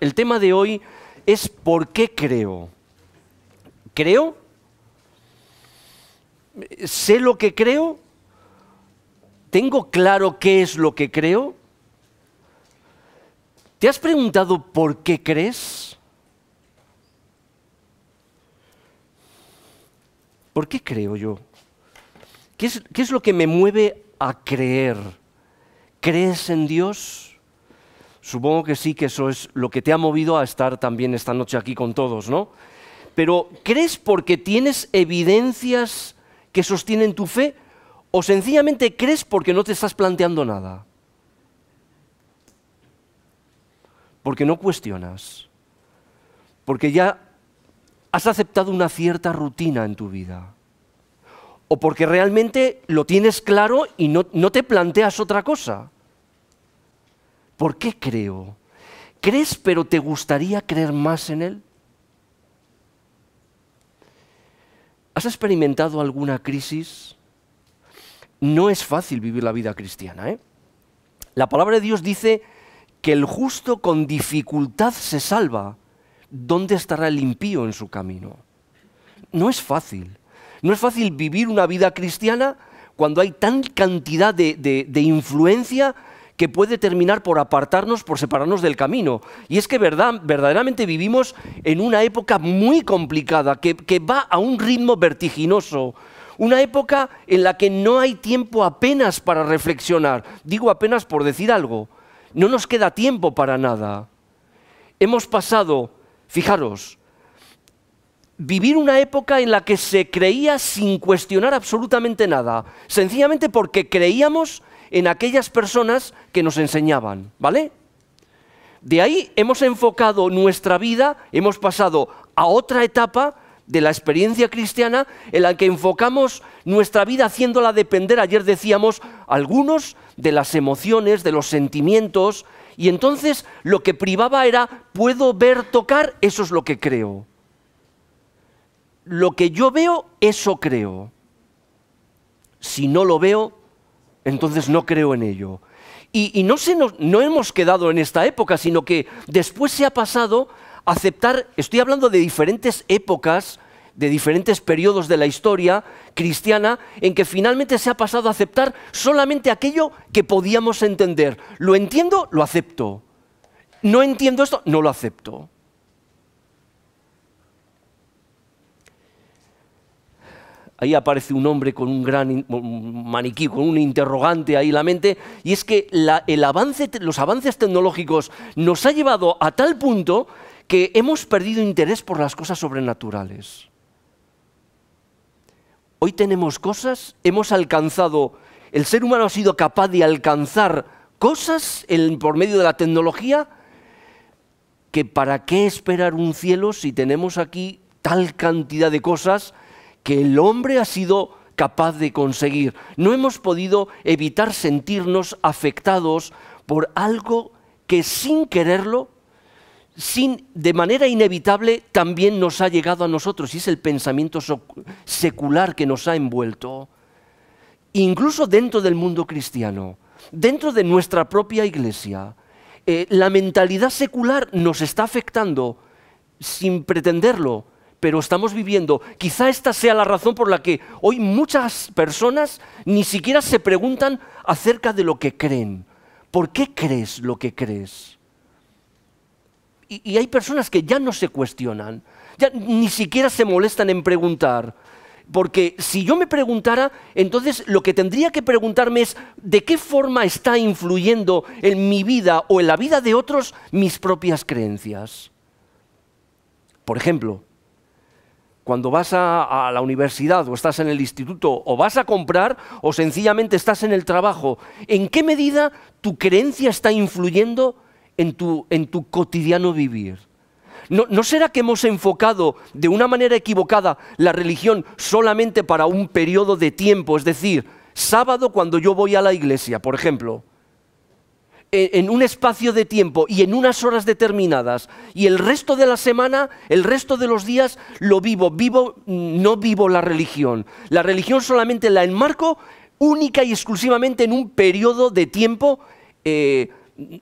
El tema de hoy es por qué creo. ¿Creo? ¿Sé lo que creo? ¿Tengo claro qué es lo que creo? ¿Te has preguntado por qué crees? ¿Por qué creo yo? ¿Qué es, lo que me mueve a creer? ¿Crees en Dios? Supongo que sí, que eso es lo que te ha movido a estar también esta noche aquí con todos, ¿no? Pero ¿crees porque tienes evidencias que sostienen tu fe o sencillamente crees porque no te estás planteando nada? Porque no cuestionas, porque ya has aceptado una cierta rutina en tu vida o porque realmente lo tienes claro y no, no te planteas otra cosa. ¿Por qué creo? ¿Crees pero te gustaría creer más en Él? ¿Has experimentado alguna crisis? No es fácil vivir la vida cristiana. ¿eh? La palabra de Dios dice que el justo con dificultad se salva. ¿Dónde estará el impío en su camino? No es fácil. No es fácil vivir una vida cristiana cuando hay tan cantidad de, de, de influencia que puede terminar por apartarnos, por separarnos del camino. Y es que verdad, verdaderamente vivimos en una época muy complicada, que, que va a un ritmo vertiginoso. Una época en la que no hay tiempo apenas para reflexionar. Digo apenas por decir algo. No nos queda tiempo para nada. Hemos pasado, fijaros, vivir una época en la que se creía sin cuestionar absolutamente nada, sencillamente porque creíamos en aquellas personas que nos enseñaban, ¿vale? De ahí hemos enfocado nuestra vida, hemos pasado a otra etapa de la experiencia cristiana en la que enfocamos nuestra vida haciéndola depender, ayer decíamos, algunos de las emociones, de los sentimientos, y entonces lo que privaba era, puedo ver, tocar, eso es lo que creo. Lo que yo veo, eso creo. Si no lo veo, entonces no creo en ello. Y, no, no hemos quedado en esta época, sino que después se ha pasado a aceptar, estoy hablando de diferentes épocas, de diferentes periodos de la historia cristiana en que finalmente se ha pasado a aceptar solamente aquello que podíamos entender. Lo entiendo, lo acepto. No entiendo esto, no lo acepto. ahí aparece un hombre con un gran maniquí, con un interrogante ahí en la mente, y es que los avances tecnológicos nos ha llevado a tal punto que hemos perdido interés por las cosas sobrenaturales. Hoy tenemos cosas, hemos alcanzado, el ser humano ha sido capaz de alcanzar cosas por medio de la tecnología, que para qué esperar un cielo si tenemos aquí tal cantidad de cosas que el hombre ha sido capaz de conseguir. No hemos podido evitar sentirnos afectados por algo que sin quererlo, sin, de manera inevitable, también nos ha llegado a nosotros, y es el pensamiento secular que nos ha envuelto, incluso dentro del mundo cristiano, dentro de nuestra propia iglesia. Eh, la mentalidad secular nos está afectando sin pretenderlo pero estamos viviendo. Quizá esta sea la razón por la que hoy muchas personas ni siquiera se preguntan acerca de lo que creen. ¿Por qué crees lo que crees? Y, hay personas que ya no se cuestionan, ya ni siquiera se molestan en preguntar. Porque si yo me preguntara, entonces lo que tendría que preguntarme es de qué forma está influyendo en mi vida o en la vida de otros mis propias creencias. Por ejemplo, cuando vas a, la universidad o estás en el instituto o vas a comprar o sencillamente estás en el trabajo, ¿en qué medida tu creencia está influyendo en tu, cotidiano vivir? ¿No, ¿No, será que hemos enfocado de una manera equivocada la religión solamente para un periodo de tiempo? Es decir, sábado cuando yo voy a la iglesia, por ejemplo, en un espacio de tiempo y en unas horas determinadas y el resto de la semana, el resto de los días lo vivo, vivo mm, no vivo la religión. La religión solamente la enmarco única y exclusivamente en un periodo de tiempo eh,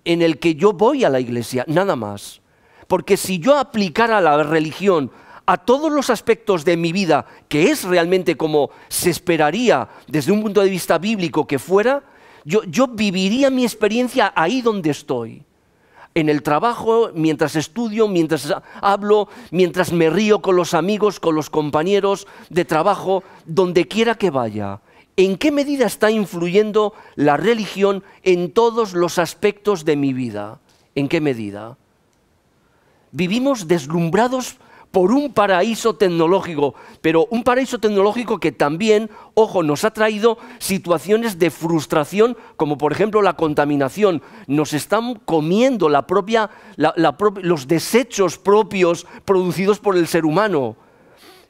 en el que yo voy a la iglesia, nada más. Porque si yo aplicara la religión a todos los aspectos de mi vida, que es realmente como se esperaría desde un punto de vista bíblico que fuera, yo, viviría mi experiencia ahí donde estoy. En el trabajo, mientras estudio, mientras hablo, mientras me río con los amigos, con los compañeros de trabajo, donde quiera que vaya. ¿En qué medida está influyendo la religión en todos los aspectos de mi vida? ¿En qué medida? Vivimos deslumbrados por un paraíso tecnológico, pero un paraíso tecnológico que también, ojo, nos ha traído situaciones de frustración, como por ejemplo la contaminación. Nos están comiendo la propia, los desechos propios producidos por el ser humano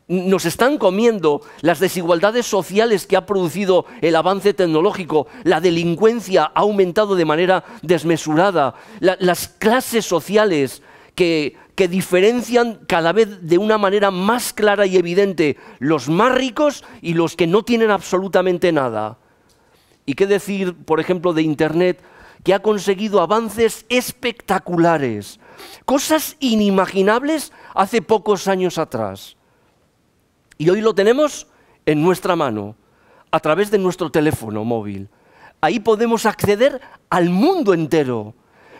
nos están comiendo las desigualdades sociales que ha producido el avance tecnológico, la delincuencia ha aumentado de manera desmesurada, las clases sociales, que, diferencian cada vez de una manera más clara y evidente los más ricos y los que no tienen absolutamente nada. ¿Y qué decir, por ejemplo, de Internet, que ha conseguido avances espectaculares, cosas inimaginables hace pocos años atrás? Y hoy lo tenemos en nuestra mano, a través de nuestro teléfono móvil. Ahí podemos acceder al mundo entero.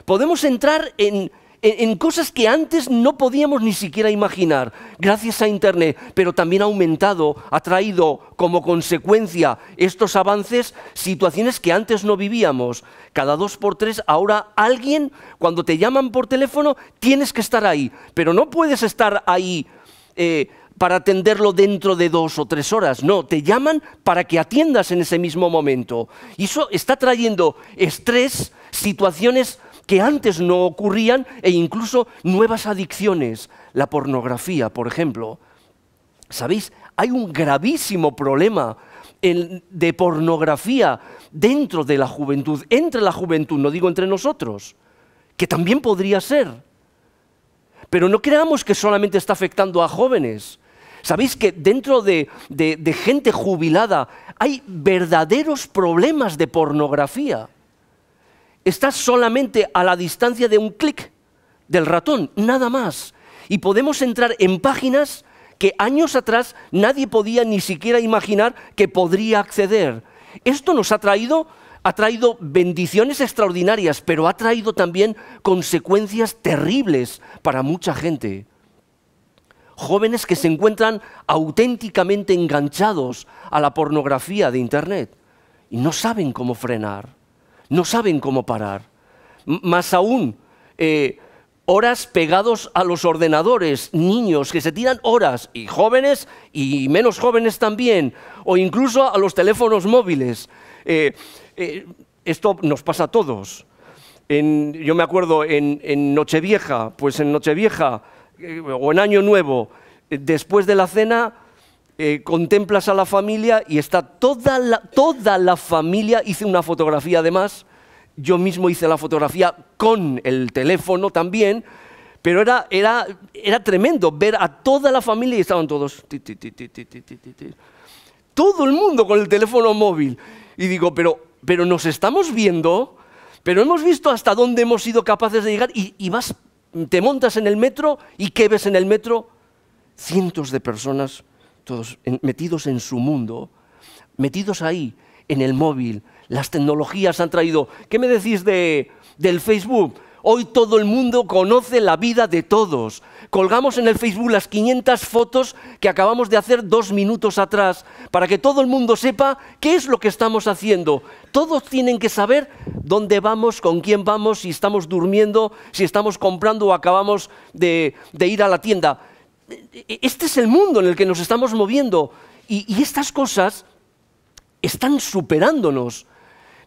Podemos entrar en, en cosas que antes no podíamos ni siquiera imaginar, gracias a Internet, pero también ha aumentado, ha traído como consecuencia estos avances situaciones que antes no vivíamos. Cada dos por tres, ahora alguien, cuando te llaman por teléfono, tienes que estar ahí, pero no puedes estar ahí. Eh, para atenderlo dentro de dos o tres horas. No, te llaman para que atiendas en ese mismo momento. Y eso está trayendo estrés, situaciones que antes no ocurrían e incluso nuevas adicciones, la pornografía, por ejemplo. ¿Sabéis? Hay un gravísimo problema de pornografía dentro de la juventud, entre la juventud, no digo entre nosotros, que también podría ser. Pero no creamos que solamente está afectando a jóvenes. Sabéis que dentro de, gente jubilada hay verdaderos problemas de pornografía. Estás solamente a la distancia de un clic del ratón, nada más. Y podemos entrar en páginas que años atrás nadie podía ni siquiera imaginar que podría acceder. Esto nos ha traído, ha traído bendiciones extraordinarias, pero ha traído también consecuencias terribles para mucha gente. Jóvenes que se encuentran auténticamente enganchados a la pornografía de Internet y no saben cómo frenar no saben cómo parar. más aún, eh, horas pegados a los ordenadores, niños que se tiran horas, y jóvenes y menos jóvenes también, o incluso a los teléfonos móviles. Eh, eh, esto nos pasa a todos. yo me acuerdo en, Nochevieja, pues en Nochevieja o en Año Nuevo, después de la cena eh, contemplas a la familia y está toda la, familia, hice una fotografía además, yo mismo hice la fotografía con el teléfono también, pero era, tremendo ver a toda la familia y estaban todos... todo el mundo con el teléfono móvil. Y digo, pero, pero nos estamos viendo, pero hemos visto hasta dónde hemos sido capaces de llegar y, y vas, te montas en el metro y ¿qué ves en el metro? Cientos de personas todos metidos en su mundo, metidos ahí, en el móvil. Las tecnologías han traído. ¿Qué me decís de, del Facebook? Hoy todo el mundo conoce la vida de todos. Colgamos en el Facebook las 500 fotos que acabamos de hacer dos minutos atrás para que todo el mundo sepa qué es lo que estamos haciendo. Todos tienen que saber dónde vamos, con quién vamos, si estamos durmiendo, si estamos comprando o acabamos de, de ir a la tienda este es el mundo en el que nos estamos moviendo y, estas cosas están superándonos,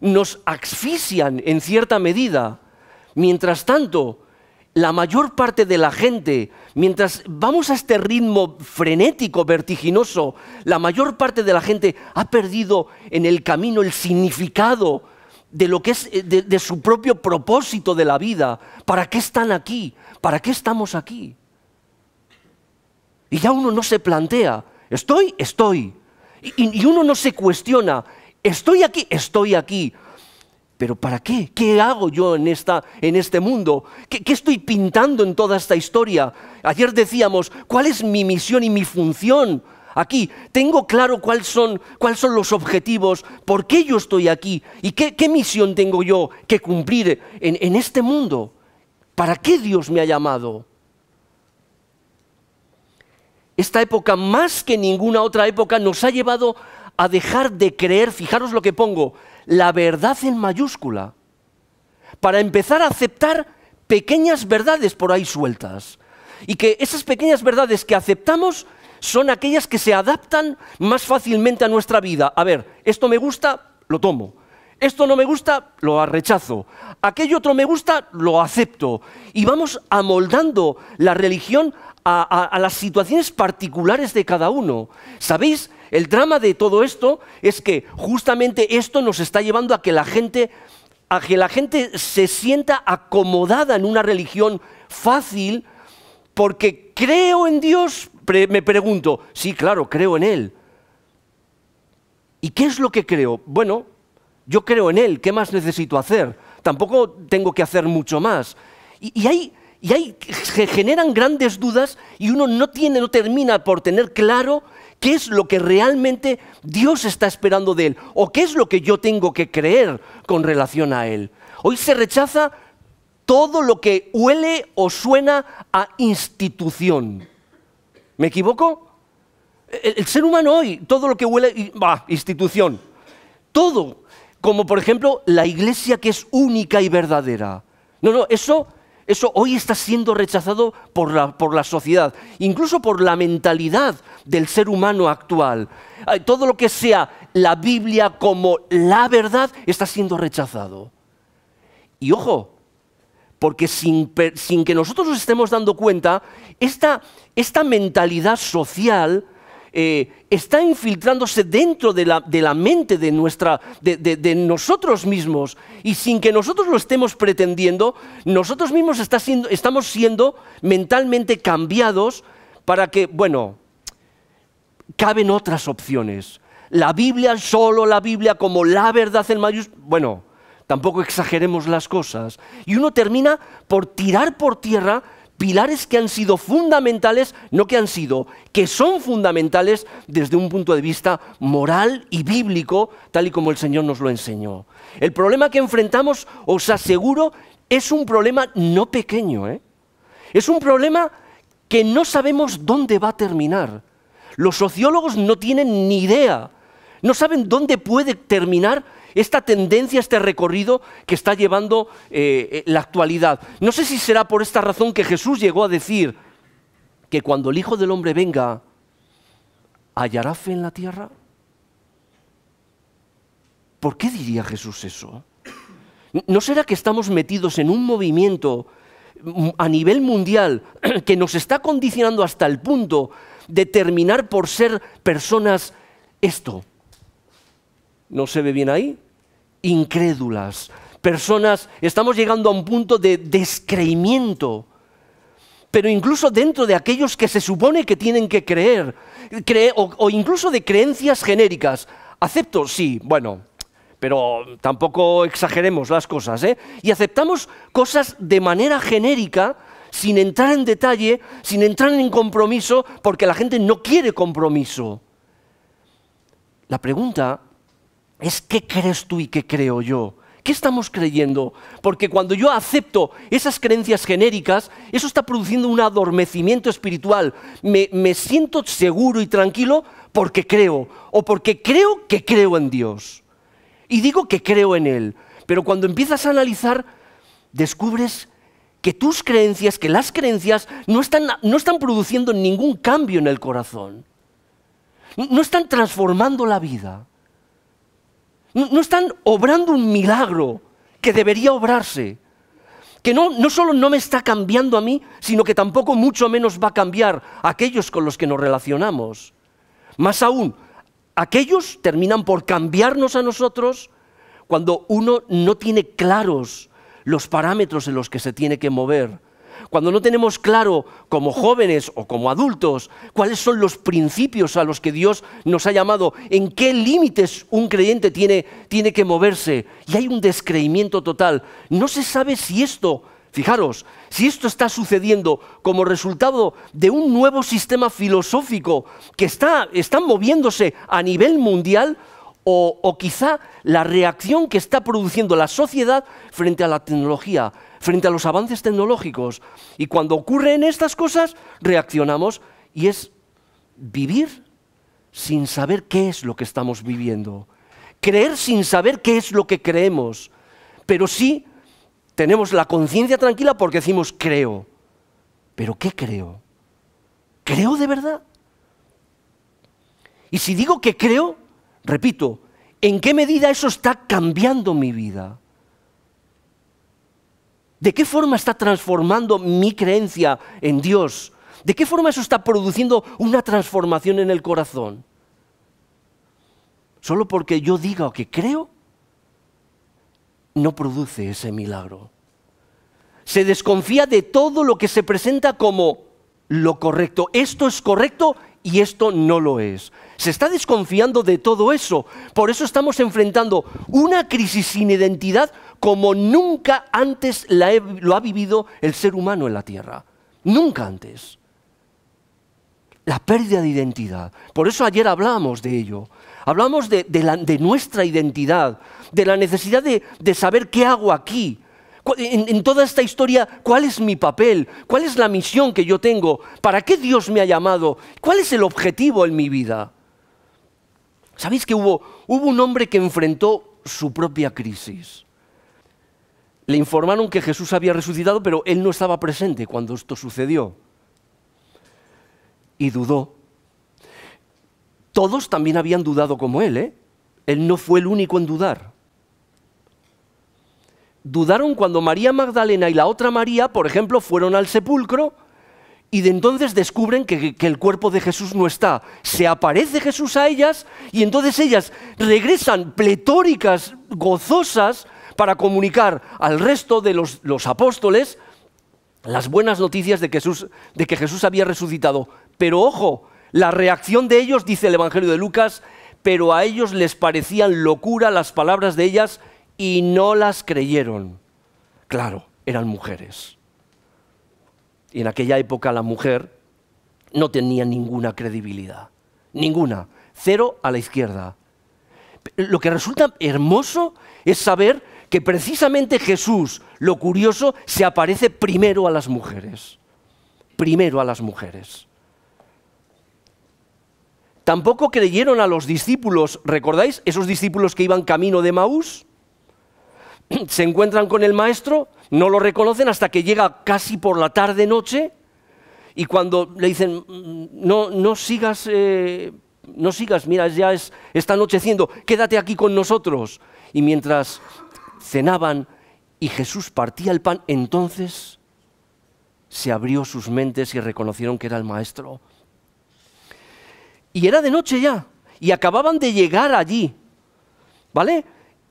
nos asfixian en cierta medida. Mientras tanto, la mayor parte de la gente, mientras vamos a este ritmo frenético, vertiginoso, la mayor parte de la gente ha perdido en el camino el significado de lo que es eh, de su propio propósito de la vida. ¿Para qué están aquí? ¿Para qué estamos aquí? Y ya uno no se plantea, estoy, estoy. Y, uno no se cuestiona, estoy aquí, estoy aquí. Pero ¿para qué? ¿Qué hago yo en, esta, en este mundo? ¿Qué, estoy pintando en toda esta historia? Ayer decíamos, ¿cuál es mi misión y mi función? Aquí, tengo claro cuáles son, cuáles son los objetivos, por qué yo estoy aquí y qué, misión tengo yo que cumplir en, en este mundo. ¿Para qué Dios me ha llamado? esta época más que ninguna otra época nos ha llevado a dejar de creer, fijaros lo que pongo, la verdad en mayúscula, para empezar a aceptar pequeñas verdades por ahí sueltas. Y que esas pequeñas verdades que aceptamos son aquellas que se adaptan más fácilmente a nuestra vida. A ver, esto me gusta, lo tomo. Esto no me gusta, lo rechazo. Aquello otro me gusta, lo acepto. Y vamos amoldando la religión a, las situaciones particulares de cada uno. ¿Sabéis? El drama de todo esto es que justamente esto nos está llevando a que la gente, a que la gente se sienta acomodada en una religión fácil porque creo en Dios, me pregunto, sí, claro, creo en Él. ¿Y qué es lo que creo? Bueno, yo creo en Él, ¿qué más necesito hacer? Tampoco tengo que hacer mucho más. Y, y se generan grandes dudas y uno no, tiene, no termina por tener claro qué es lo que realmente Dios está esperando de Él o qué es lo que yo tengo que creer con relación a Él. Hoy se rechaza todo lo que huele o suena a institución. ¿Me equivoco? El, ser humano hoy, todo lo que huele, va institución. Todo como por ejemplo la iglesia que es única y verdadera. No, no, eso, eso hoy está siendo rechazado por la, por la sociedad, incluso por la mentalidad del ser humano actual. Todo lo que sea la Biblia como la verdad está siendo rechazado. Y ojo, porque sin, que nosotros nos estemos dando cuenta, esta mentalidad social eh, está infiltrándose dentro de la, de la mente de, nuestra, de, nosotros mismos. Y sin que nosotros lo estemos pretendiendo, nosotros mismos está siendo, estamos siendo mentalmente cambiados para que, bueno, caben otras opciones. La Biblia, solo la Biblia como la verdad en mayúsculas, bueno, tampoco exageremos las cosas. Y uno termina por tirar por tierra pilares que han sido fundamentales, no que han sido, que son fundamentales desde un punto de vista moral y bíblico, tal y como el Señor nos lo enseñó. El problema que enfrentamos, os aseguro, es un problema no pequeño, ¿eh? es un problema que no sabemos dónde va a terminar. Los sociólogos no tienen ni idea, no saben dónde puede terminar esta tendencia, este recorrido que está llevando eh, eh, la actualidad. No sé si será por esta razón que Jesús llegó a decir que cuando el Hijo del Hombre venga, ¿hallará fe en la tierra? ¿Por qué diría Jesús eso? ¿No será que estamos metidos en un movimiento mm, a nivel mundial que nos está condicionando hasta el punto de terminar por ser personas esto? ¿No se ve bien ahí? incrédulas. Personas, estamos llegando a un punto de descreimiento. Pero incluso dentro de aquellos que se supone que tienen que creer, o, o incluso de creencias genéricas. Acepto, sí, bueno, pero tampoco exageremos las cosas, ¿eh? Y aceptamos cosas de manera genérica, sin entrar en detalle, sin entrar en compromiso, porque la gente no quiere compromiso. La pregunta es qué crees tú y qué creo yo. ¿Qué estamos creyendo? Porque cuando yo acepto esas creencias genéricas, eso está produciendo un adormecimiento espiritual. Me, siento seguro y tranquilo porque creo, o porque creo que creo en Dios. Y digo que creo en Él. Pero cuando empiezas a analizar, descubres que tus creencias, que las creencias no están produciendo ningún cambio en el corazón. No están transformando la vida. No están obrando un milagro que debería obrarse. Que no, solo no me está cambiando a mí, sino que tampoco mucho menos va a cambiar a aquellos con los que nos relacionamos. Más aún, aquellos terminan por cambiarnos a nosotros cuando uno no tiene claros los parámetros en los que se tiene que mover cuando no tenemos claro como jóvenes o como adultos cuáles son los principios a los que Dios nos ha llamado, en qué límites un creyente tiene, tiene que moverse, y hay un descreimiento total. No se sabe si esto Fijaros, si esto está sucediendo como resultado de un nuevo sistema filosófico que está, moviéndose a nivel mundial, o, quizá la reacción que está produciendo la sociedad frente a la tecnología, frente a los avances tecnológicos. Y cuando ocurren estas cosas, reaccionamos y es vivir sin saber qué es lo que estamos viviendo. Creer sin saber qué es lo que creemos. Pero sí tenemos la conciencia tranquila porque decimos creo. ¿Pero qué creo? ¿Creo de verdad? Y si digo que creo, repito, ¿en qué medida eso está cambiando mi vida? ¿De qué forma está transformando mi creencia en Dios? ¿De qué forma eso está produciendo una transformación en el corazón? Solo porque yo diga o que creo, no produce ese milagro. Se desconfía de todo lo que se presenta como lo correcto. Esto es correcto y esto no lo es. Se está desconfiando de todo eso. Por eso estamos enfrentando una crisis sin identidad como nunca antes lo ha vivido el ser humano en la tierra. Nunca antes. La pérdida de identidad. Por eso ayer hablamos de ello. Hablamos de, nuestra identidad, de la necesidad de, saber qué hago aquí, en, toda esta historia, ¿cuál es mi papel? ¿Cuál es la misión que yo tengo? ¿Para qué Dios me ha llamado? ¿Cuál es el objetivo en mi vida? ¿Sabéis que hubo un hombre que enfrentó su propia crisis? le informaron que Jesús había resucitado, pero él no estaba presente cuando esto sucedió. Y dudó. Todos también habían dudado como él, ¿eh? Él no fue el único en dudar. Dudaron cuando María Magdalena y la otra María, por ejemplo, fueron al sepulcro y de entonces descubren que, que, el cuerpo de Jesús no está. Se aparece Jesús a ellas y entonces ellas regresan pletóricas, gozosas, para comunicar al resto de los, apóstoles las buenas noticias de, Jesús, de que Jesús había resucitado. Pero ojo, la reacción de ellos, dice el Evangelio de Lucas, pero a ellos les parecían locura las palabras de ellas y no las creyeron. Claro, eran mujeres. Y en aquella época la mujer no tenía ninguna credibilidad, ninguna, cero a la izquierda. Lo que resulta hermoso es saber que precisamente Jesús, lo curioso, se aparece primero a las mujeres. Primero a las mujeres. Tampoco creyeron a los discípulos, ¿recordáis? Esos discípulos que iban camino de Maús. Se encuentran con el maestro, no lo reconocen hasta que llega casi por la tarde-noche y cuando le dicen, mm, no, no sigas, eh, no sigas, mira, ya es, está anocheciendo, quédate aquí con nosotros. Y mientras cenaban y Jesús partía el pan, entonces se abrió sus mentes y reconocieron que era el maestro. Y era de noche ya, y acababan de llegar allí, ¿vale?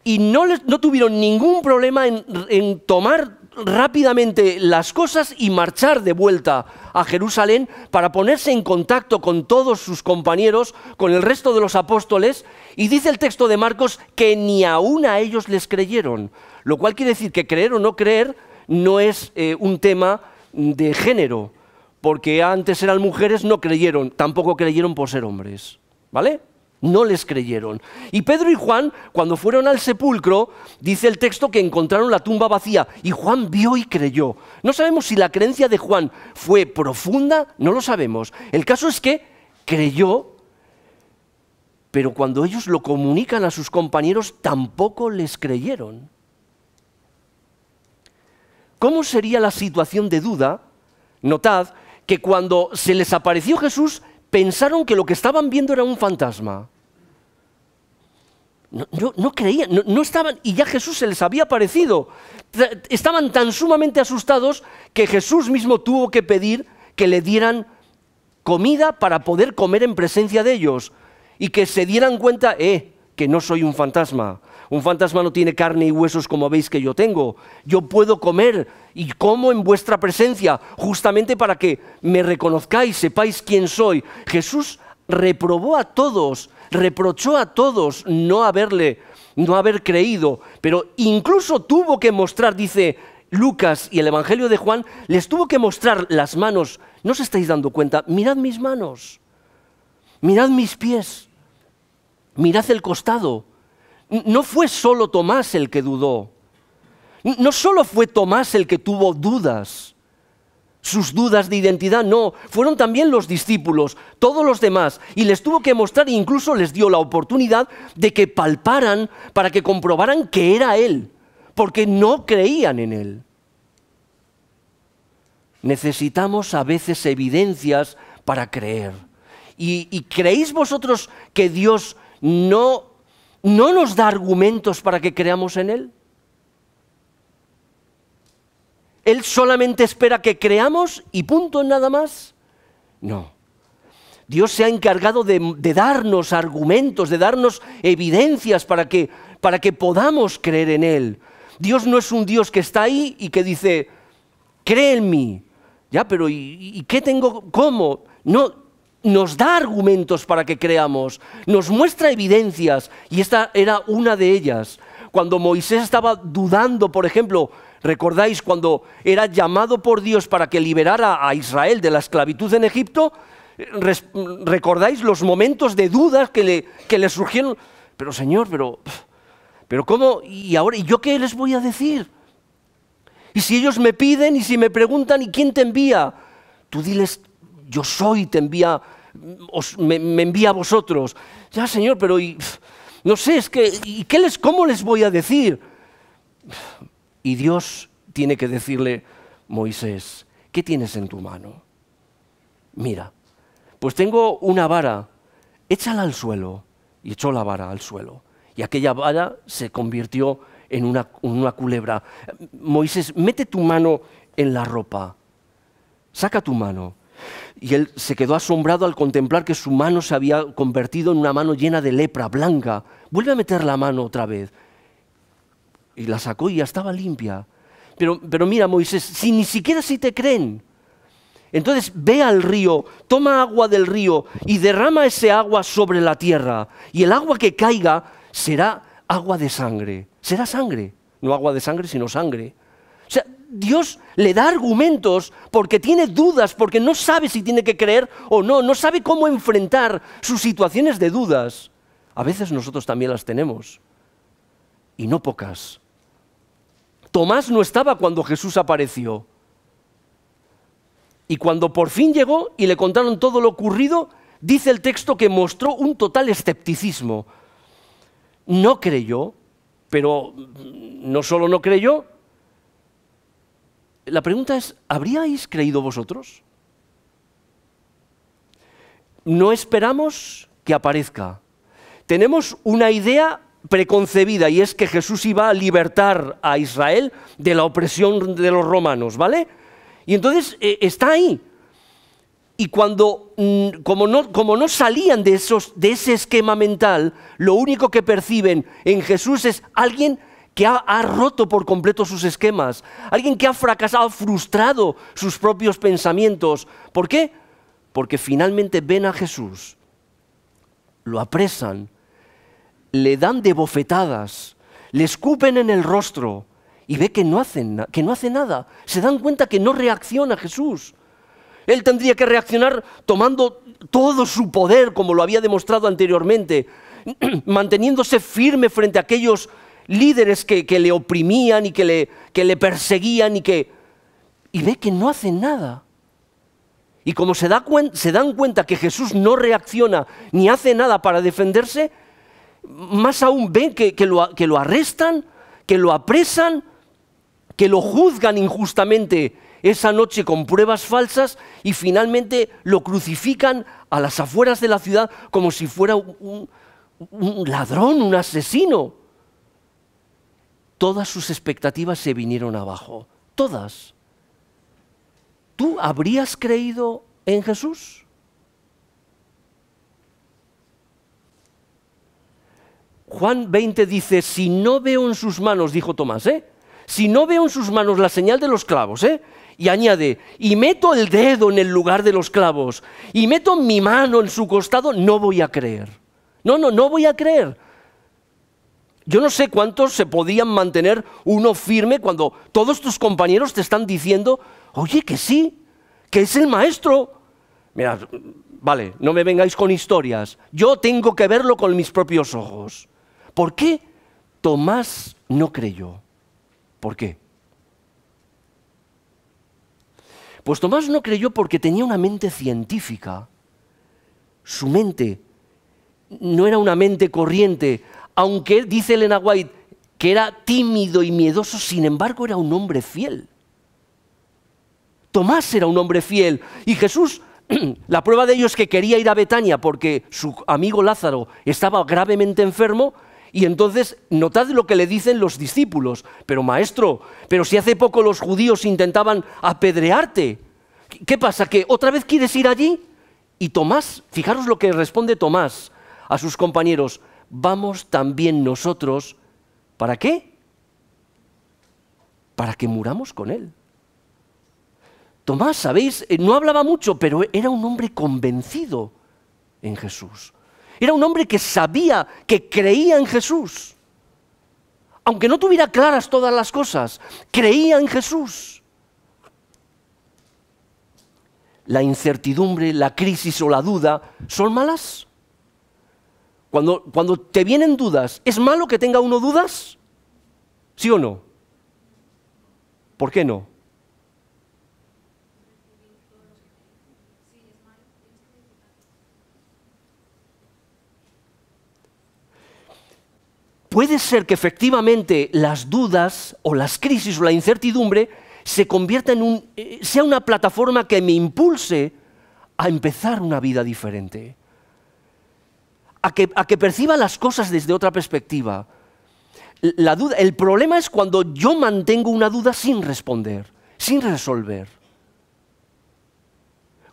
Y no, les, no tuvieron ningún problema en tomar rápidamente las cosas y marchar de vuelta a Jerusalén para ponerse en contacto con todos sus compañeros, con el resto de los apóstoles, y dice el texto de Marcos que ni aún a ellos les creyeron, lo cual quiere decir que creer o no creer no es eh, un tema de género, porque antes eran mujeres, no creyeron, tampoco creyeron por ser hombres, ¿vale? No les creyeron. Y Pedro y Juan, cuando fueron al sepulcro, dice el texto que encontraron la tumba vacía. Y Juan vio y creyó. No sabemos si la creencia de Juan fue profunda, no lo sabemos. El caso es que creyó, pero cuando ellos lo comunican a sus compañeros, tampoco les creyeron. ¿Cómo sería la situación de duda? Notad que cuando se les apareció Jesús, pensaron que lo que estaban viendo era un fantasma. No, creían, no, estaban, y ya Jesús se les había aparecido. Estaban tan sumamente asustados que Jesús mismo tuvo que pedir que le dieran comida para poder comer en presencia de ellos y que se dieran cuenta, eh, que no soy un fantasma. Un fantasma no tiene carne y huesos como veis que yo tengo. Yo puedo comer y como en vuestra presencia, justamente para que me reconozcáis, sepáis quién soy. Jesús reprobó a todos, reprochó a todos no haberle, no haber creído, pero incluso tuvo que mostrar, dice Lucas y el Evangelio de Juan, les tuvo que mostrar las manos. ¿No os estáis dando cuenta? Mirad mis manos, mirad mis pies Mirad el costado. No fue solo Tomás el que dudó. No solo fue Tomás el que tuvo dudas, sus dudas de identidad, no, fueron también los discípulos, todos los demás, y les tuvo que mostrar, e incluso les dio la oportunidad de que palparan para que comprobaran que era Él, porque no creían en Él. Necesitamos a veces evidencias para creer. ¿Y, y creéis vosotros que Dios no, no nos da argumentos para que creamos en Él. Él solamente espera que creamos y punto, nada más. No. Dios se ha encargado de, darnos argumentos, de darnos evidencias para que, para que podamos creer en Él. Dios no es un Dios que está ahí y que dice, cree en mí. Ya, pero ¿y, y qué tengo? ¿Cómo? No, nos da argumentos para que creamos, nos muestra evidencias, y esta era una de ellas. Cuando Moisés estaba dudando, por ejemplo, recordáis cuando era llamado por Dios para que liberara a Israel de la esclavitud en Egipto, recordáis los momentos de dudas que le, que le surgieron, pero Señor, pero, pero ¿cómo? ¿Y ahora? ¿Y yo qué les voy a decir? Y si ellos me piden y si me preguntan, ¿y quién te envía? Tú diles, yo soy, te envía os, me, envía a vosotros. Ya, Señor, pero no sé, es que, ¿y qué les, cómo les voy a decir? Y Dios tiene que decirle, Moisés, ¿qué tienes en tu mano? Mira, pues tengo una vara, échala al suelo. Y echó la vara al suelo. Y aquella vara se convirtió en una culebra. Moisés, mete tu mano en la ropa. Saca tu mano. Y él se quedó asombrado al contemplar que su mano se había convertido en una mano llena de lepra blanca. Vuelve a meter la mano otra vez. Y la sacó y ya estaba limpia. Pero, pero mira, Moisés, si ni siquiera si te creen, entonces ve al río, toma agua del río y derrama ese agua sobre la tierra. Y el agua que caiga será agua de sangre. Será sangre. No agua de sangre, sino sangre. Dios le da argumentos porque tiene dudas, porque no sabe si tiene que creer o no, no sabe cómo enfrentar sus situaciones de dudas. A veces nosotros también las tenemos, y no pocas. Tomás no estaba cuando Jesús apareció. Y cuando por fin llegó y le contaron todo lo ocurrido, dice el texto que mostró un total escepticismo. No creyó, pero mm, no solo no creyó, la pregunta es, ¿habríais creído vosotros? No esperamos que aparezca. Tenemos una idea preconcebida y es que Jesús iba a libertar a Israel de la opresión de los romanos, ¿vale? Y entonces eh, está ahí. Y cuando, mm, como no, como no salían de, esos, de ese esquema mental, lo único que perciben en Jesús es alguien que ha, roto por completo sus esquemas, alguien que ha fracasado, frustrado sus propios pensamientos. ¿Por qué? Porque finalmente ven a Jesús, lo apresan, le dan de bofetadas, le escupen en el rostro y ve que no, que no hace nada. Se dan cuenta que no reacciona Jesús. Él tendría que reaccionar tomando todo su poder, como lo había demostrado anteriormente, manteniéndose firme frente a aquellos líderes que, le oprimían y que le, perseguían y que... Y ve que no hacen nada. Y como se, da se dan cuenta que Jesús no reacciona ni hace nada para defenderse, más aún ve que, lo, arrestan, que lo apresan, que lo juzgan injustamente esa noche con pruebas falsas y finalmente lo crucifican a las afueras de la ciudad como si fuera un ladrón, un asesino todas sus expectativas se vinieron abajo. Todas. ¿Tú habrías creído en Jesús? Juan 20 dice, si no veo en sus manos, dijo Tomás, ¿eh? si no veo en sus manos la señal de los clavos, ¿eh? y añade, y meto el dedo en el lugar de los clavos, y meto mi mano en su costado, no voy a creer. No, no, no voy a creer. Yo no sé cuántos se podían mantener uno firme cuando todos tus compañeros te están diciendo, oye, que sí, que es el maestro. Mira, vale, no me vengáis con historias. Yo tengo que verlo con mis propios ojos. ¿Por qué Tomás no creyó? ¿Por qué? Pues Tomás no creyó porque tenía una mente científica. Su mente no era una mente corriente aunque dice Elena White que era tímido y miedoso, sin embargo era un hombre fiel. Tomás era un hombre fiel y Jesús, la prueba de ello es que quería ir a Betania porque su amigo Lázaro estaba gravemente enfermo y entonces notad lo que le dicen los discípulos, pero maestro, pero si hace poco los judíos intentaban apedrearte, ¿qué pasa? ¿Que otra vez quieres ir allí? Y Tomás, fijaros lo que responde Tomás a sus compañeros, vamos también nosotros, ¿para qué? Para que muramos con Él. Tomás, sabéis, eh, no hablaba mucho, pero era un hombre convencido en Jesús. Era un hombre que sabía, que creía en Jesús. Aunque no tuviera claras todas las cosas, creía en Jesús. La incertidumbre, la crisis o la duda son malas. Cuando, cuando te vienen dudas, ¿es malo que tenga uno dudas? ¿Sí o no? ¿Por qué no? Puede ser que efectivamente las dudas o las crisis o la incertidumbre se convierta en un, eh, sea una plataforma que me impulse a empezar una vida diferente a que, perciba las cosas desde otra perspectiva. el problema es cuando yo mantengo una duda sin responder, sin resolver.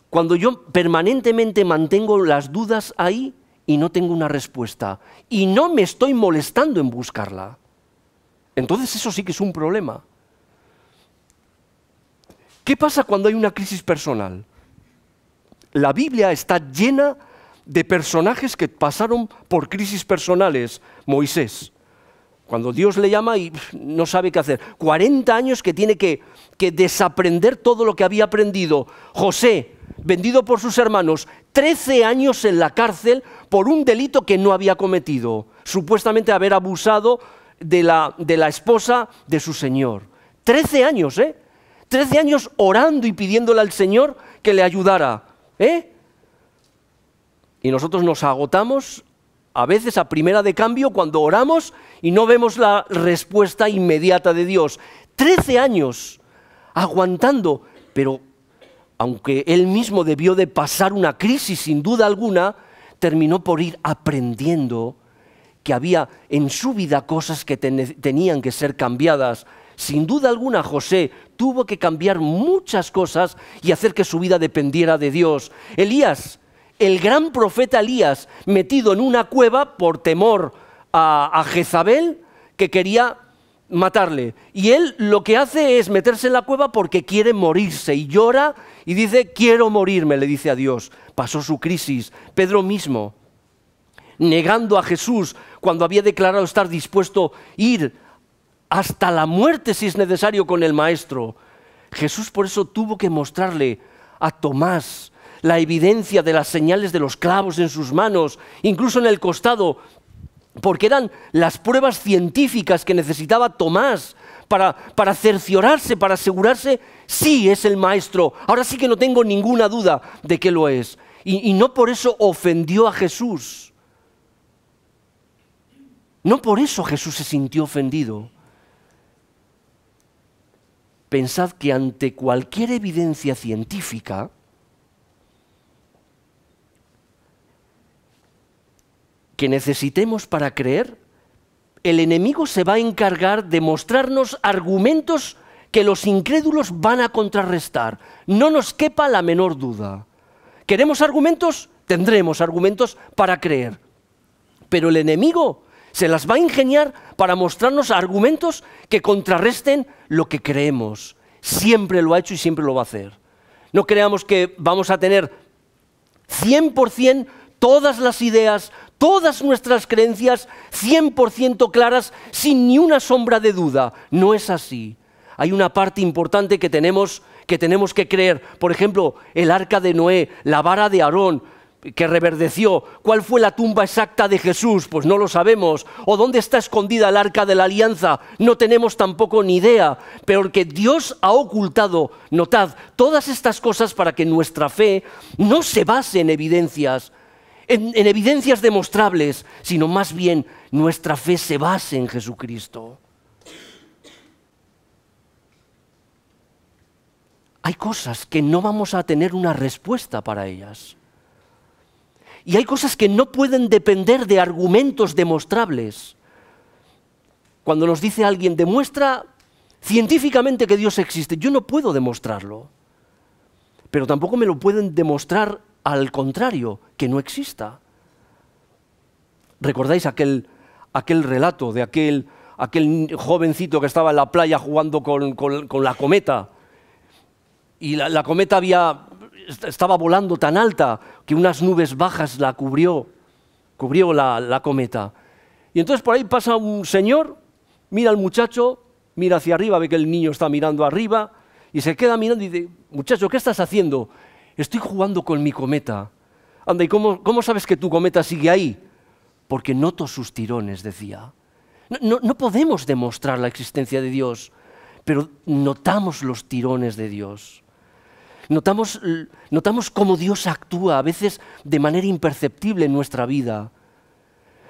Cuando yo permanentemente mantengo las dudas ahí y no tengo una respuesta y no me estoy molestando en buscarla. Entonces eso sí que es un problema. ¿Qué pasa cuando hay una crisis personal? La Biblia está llena de de personajes que pasaron por crisis personales. Moisés, cuando Dios le llama y no sabe qué hacer. 40 años que tiene que, desaprender todo lo que había aprendido. José, vendido por sus hermanos, 13 años en la cárcel por un delito que no había cometido, supuestamente haber abusado de la, de la esposa de su señor. 13 años, ¿eh? 13 años orando y pidiéndole al Señor que le ayudara. ¿Eh? Y nosotros nos agotamos a veces a primera de cambio cuando oramos y no vemos la respuesta inmediata de Dios. Trece años aguantando, pero aunque él mismo debió de pasar una crisis sin duda alguna, terminó por ir aprendiendo que había en su vida cosas que tenían que ser cambiadas. Sin duda alguna, José tuvo que cambiar muchas cosas y hacer que su vida dependiera de Dios. Elías el gran profeta Elías metido en una cueva por temor a, Jezabel que quería matarle. Y él lo que hace es meterse en la cueva porque quiere morirse y llora y dice, quiero morirme, le dice a Dios. Pasó su crisis. Pedro mismo, negando a Jesús cuando había declarado estar dispuesto a ir hasta la muerte si es necesario con el Maestro. Jesús por eso tuvo que mostrarle a Tomás la evidencia de las señales de los clavos en sus manos, incluso en el costado, porque eran las pruebas científicas que necesitaba Tomás para, para, cerciorarse, para asegurarse, sí es el maestro. Ahora sí que no tengo ninguna duda de que lo es. y no por eso ofendió a Jesús. No por eso Jesús se sintió ofendido. Pensad que ante cualquier evidencia científica, que necesitemos para creer, el enemigo se va a encargar de mostrarnos argumentos que los incrédulos van a contrarrestar. No nos quepa la menor duda. ¿Queremos argumentos? Tendremos argumentos para creer. Pero el enemigo se las va a ingeniar para mostrarnos argumentos que contrarresten lo que creemos. Siempre lo ha hecho y siempre lo va a hacer. No creamos que vamos a tener 100% todas las ideas, todas nuestras creencias 100% claras, sin ni una sombra de duda. No es así. Hay una parte importante que tenemos que, tenemos que creer. Por ejemplo, el arca de Noé, la vara de Aarón, que reverdeció. ¿Cuál fue la tumba exacta de Jesús? Pues no lo sabemos. ¿O dónde está escondida el arca de la alianza? No tenemos tampoco ni idea. Pero que Dios ha ocultado, notad, todas estas cosas para que nuestra fe no se base en evidencias, en, evidencias demostrables, sino más bien nuestra fe se base en Jesucristo. Hay cosas que no vamos a tener una respuesta para ellas. Y hay cosas que no pueden depender de argumentos demostrables. Cuando nos dice alguien, demuestra científicamente que Dios existe, yo no puedo demostrarlo. Pero tampoco me lo pueden demostrar al contrario, que no exista. ¿Recordáis aquel, aquel relato de aquel, jovencito que estaba en la playa jugando con, la cometa? Y la, cometa había, estaba volando tan alta que unas nubes bajas la cubrió, cubrió la, la cometa. Y entonces por ahí pasa un señor, mira al muchacho, mira hacia arriba, ve que el niño está mirando arriba y se queda mirando y dice, muchacho, ¿qué estás haciendo? Estoy jugando con mi cometa. Anda, ¿y cómo, sabes que tu cometa sigue ahí? Porque noto sus tirones, decía. No, podemos demostrar la existencia de Dios, pero notamos los tirones de Dios. Notamos, cómo Dios actúa, a veces de manera imperceptible en nuestra vida.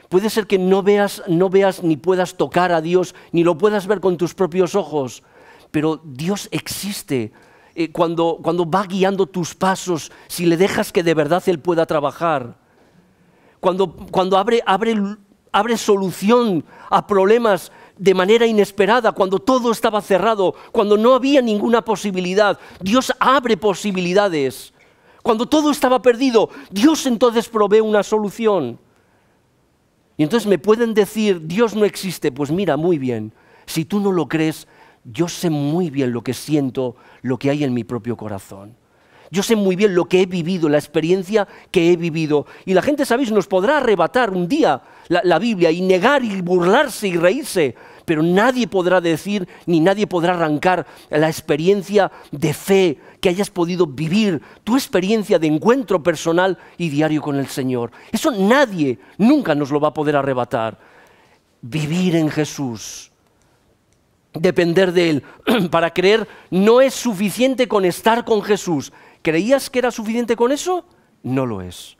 Puede ser que no veas, no veas ni puedas tocar a Dios, ni lo puedas ver con tus propios ojos, pero Dios existe eh, cuando, va guiando tus pasos, si le dejas que de verdad Él pueda trabajar, cuando, abre, abre solución a problemas de manera inesperada, cuando todo estaba cerrado, cuando no había ninguna posibilidad, Dios abre posibilidades. Cuando todo estaba perdido, Dios entonces provee una solución. Y entonces me pueden decir, Dios no existe. Pues mira, muy bien, si tú no lo crees, yo sé muy bien lo que siento, lo que hay en mi propio corazón. Yo sé muy bien lo que he vivido, la experiencia que he vivido. Y la gente, sabéis, nos podrá arrebatar un día la, Biblia y negar y burlarse y reírse, pero nadie podrá decir ni nadie podrá arrancar la experiencia de fe que hayas podido vivir, tu experiencia de encuentro personal y diario con el Señor. Eso nadie nunca nos lo va a poder arrebatar. Vivir en Jesús depender de Él. Para creer no es suficiente con estar con Jesús. ¿Creías que era suficiente con eso? No lo es.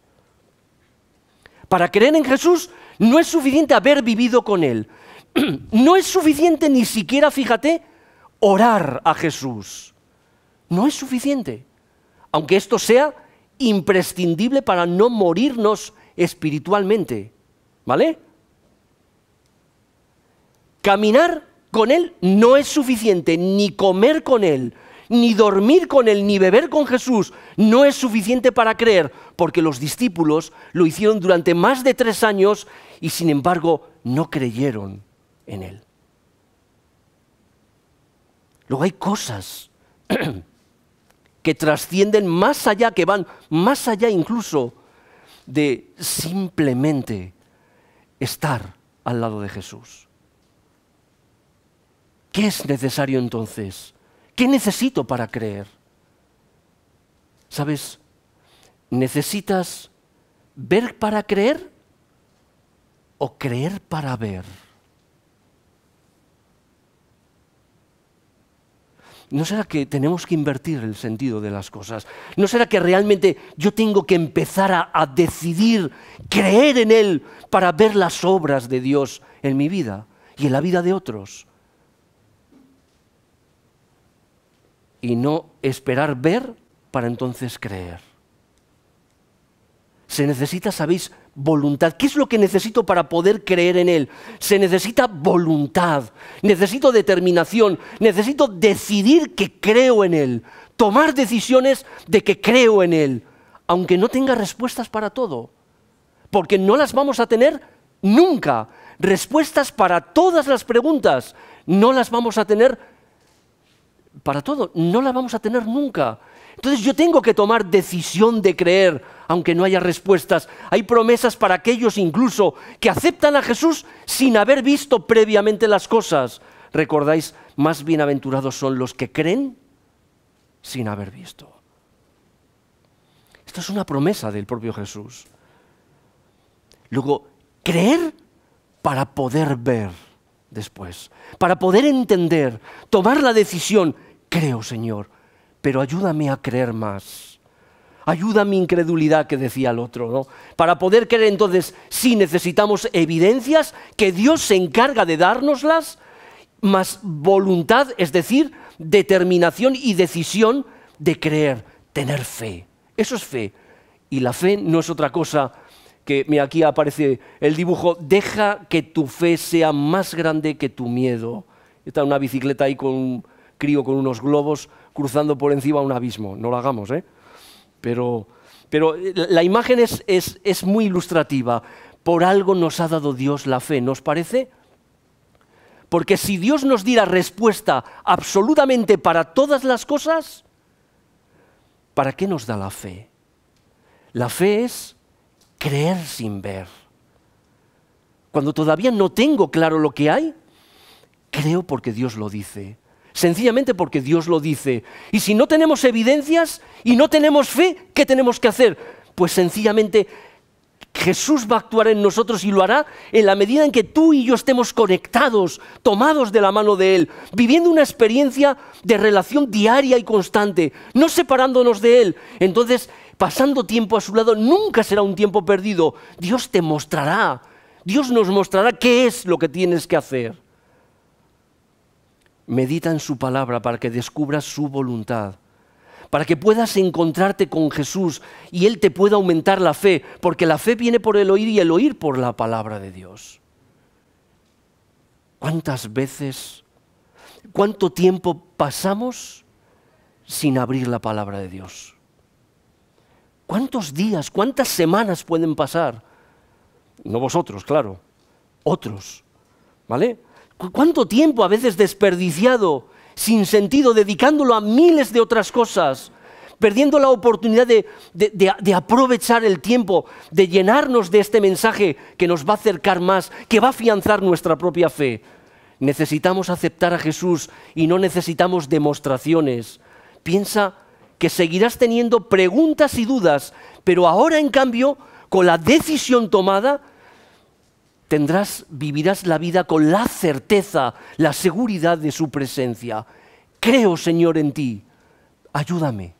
Para creer en Jesús no es suficiente haber vivido con Él. No es suficiente ni siquiera, fíjate, orar a Jesús. No es suficiente. Aunque esto sea imprescindible para no morirnos espiritualmente. ¿Vale? Caminar con Él no es suficiente ni comer con Él, ni dormir con Él, ni beber con Jesús. No es suficiente para creer, porque los discípulos lo hicieron durante más de tres años y sin embargo no creyeron en Él. Luego hay cosas que trascienden más allá, que van más allá incluso de simplemente estar al lado de Jesús. ¿Qué es necesario entonces? ¿Qué necesito para creer? ¿Sabes? ¿Necesitas ver para creer o creer para ver? ¿No será que tenemos que invertir el sentido de las cosas? ¿No será que realmente yo tengo que empezar a, a decidir creer en Él para ver las obras de Dios en mi vida y en la vida de otros? y no esperar ver para entonces creer. Se necesita, sabéis, voluntad. ¿Qué es lo que necesito para poder creer en Él? Se necesita voluntad, necesito determinación, necesito decidir que creo en Él, tomar decisiones de que creo en Él, aunque no tenga respuestas para todo, porque no las vamos a tener nunca. Respuestas para todas las preguntas no las vamos a tener para todo. No la vamos a tener nunca. Entonces yo tengo que tomar decisión de creer, aunque no haya respuestas. Hay promesas para aquellos incluso que aceptan a Jesús sin haber visto previamente las cosas. Recordáis, más bienaventurados son los que creen sin haber visto. Esto es una promesa del propio Jesús. Luego, creer para poder ver después. Para poder entender, tomar la decisión, creo Señor, pero ayúdame a creer más. Ayuda a mi incredulidad que decía el otro, ¿no? Para poder creer entonces, sí necesitamos evidencias que Dios se encarga de dárnoslas, más voluntad, es decir, determinación y decisión de creer, tener fe. Eso es fe. Y la fe no es otra cosa que, aquí aparece el dibujo, deja que tu fe sea más grande que tu miedo. Está una bicicleta ahí con un crío con unos globos cruzando por encima un abismo. No lo hagamos, ¿eh? Pero, pero eh, la imagen es, es muy ilustrativa. Por algo nos ha dado Dios la fe, ¿nos parece? Porque si Dios nos diera respuesta absolutamente para todas las cosas, ¿para qué nos da la fe? La fe es creer sin ver. Cuando todavía no tengo claro lo que hay, creo porque Dios lo dice. Sencillamente porque Dios lo dice. Y si no tenemos evidencias y no tenemos fe, ¿qué tenemos que hacer? Pues sencillamente Jesús va a actuar en nosotros y lo hará en la medida en que tú y yo estemos conectados, tomados de la mano de Él, viviendo una experiencia de relación diaria y constante, no separándonos de Él. Entonces pasando tiempo a su lado nunca será un tiempo perdido. Dios te mostrará, Dios nos mostrará qué es lo que tienes que hacer. Medita en su palabra para que descubras su voluntad, para que puedas encontrarte con Jesús y Él te pueda aumentar la fe, porque la fe viene por el oír y el oír por la palabra de Dios. ¿Cuántas veces, cuánto tiempo pasamos sin abrir la palabra de Dios? ¿Cuántos días, cuántas semanas pueden pasar? No vosotros, claro, otros. ¿Vale? ¿Cuánto tiempo a veces desperdiciado, sin sentido, dedicándolo a miles de otras cosas? perdiendo la oportunidad de, aprovechar el tiempo, de llenarnos de este mensaje que nos va a acercar más, que va a afianzar nuestra propia fe. Necesitamos aceptar a Jesús y no necesitamos demostraciones. Piensa que seguirás teniendo preguntas y dudas, pero ahora en cambio, con la decisión tomada, tendrás, vivirás la vida con la certeza, la seguridad de su presencia. Creo, Señor, en ti. Ayúdame.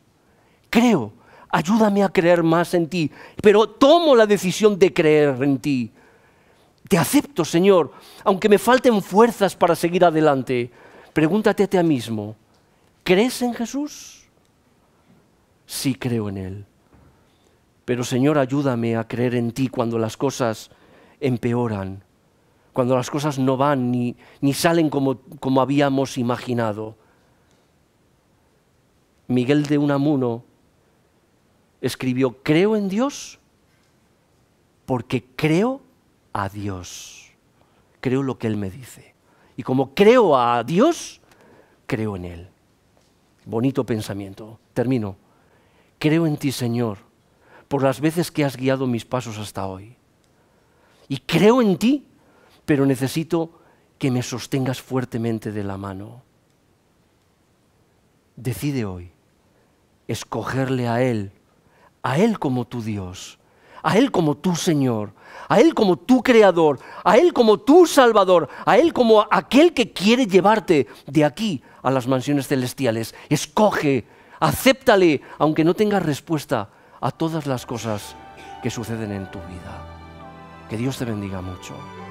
Creo. Ayúdame a creer más en ti. Pero tomo la decisión de creer en ti. Te acepto, Señor, aunque me falten fuerzas para seguir adelante. Pregúntate a ti mismo, ¿crees en Jesús? sí creo en Él. Pero Señor, ayúdame a creer en ti cuando las cosas empeoran, cuando las cosas no van ni, salen como, como habíamos imaginado. Miguel de Unamuno escribió, creo en Dios porque creo a Dios, creo lo que Él me dice. Y como creo a Dios, creo en Él. Bonito pensamiento. Termino. Creo en ti, Señor, por las veces que has guiado mis pasos hasta hoy. Y creo en ti, pero necesito que me sostengas fuertemente de la mano. Decide hoy escogerle a Él, a Él como tu Dios, a Él como tu Señor, a Él como tu Creador, a Él como tu Salvador, a Él como aquel que quiere llevarte de aquí a las mansiones celestiales. Escoge Acéptale, aunque no tengas respuesta a todas las cosas que suceden en tu vida. Que Dios te bendiga mucho.